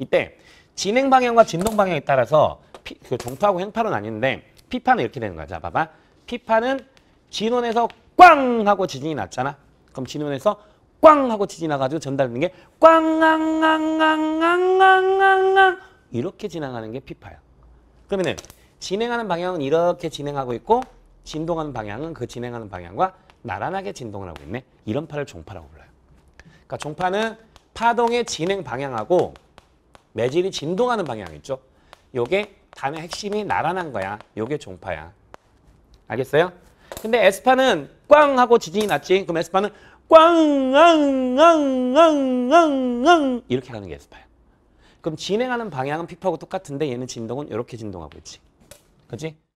이때 진행 방향과 진동 방향에 따라서 피, 그 종파하고 행파로나뉘는데 피파는 이렇게 되는 거야. 자, 봐봐. 피파는 진원에서 꽝 하고 지진이 났잖아. 그럼 진원에서 꽝 하고 지진 이 나가지고 전달되는 게 꽝앙앙앙앙앙앙앙 이렇게 지나가는 게 피파야. 그러면은 진행하는 방향은 이렇게 진행하고 있고 진동하는 방향은 그 진행하는 방향과 나란하게 진동을 하고 있네. 이런 파를 종파라고 불러요. 그러니까 종파는 파동의 진행 방향하고 매질이 진동하는 방향 있죠. 요게 단의 핵심이 나란한 거야. 요게 종파야. 알겠어요? 근데 S파는 꽝 하고 지진이 났지. 그럼 S파는 꽝, 앙, 앙, 앙, 앙, 앙 이렇게 가는 게 S파야. 그럼 진행하는 방향은 피파하고 똑같은데 얘는 진동은 이렇게 진동하고 있지. 그렇지?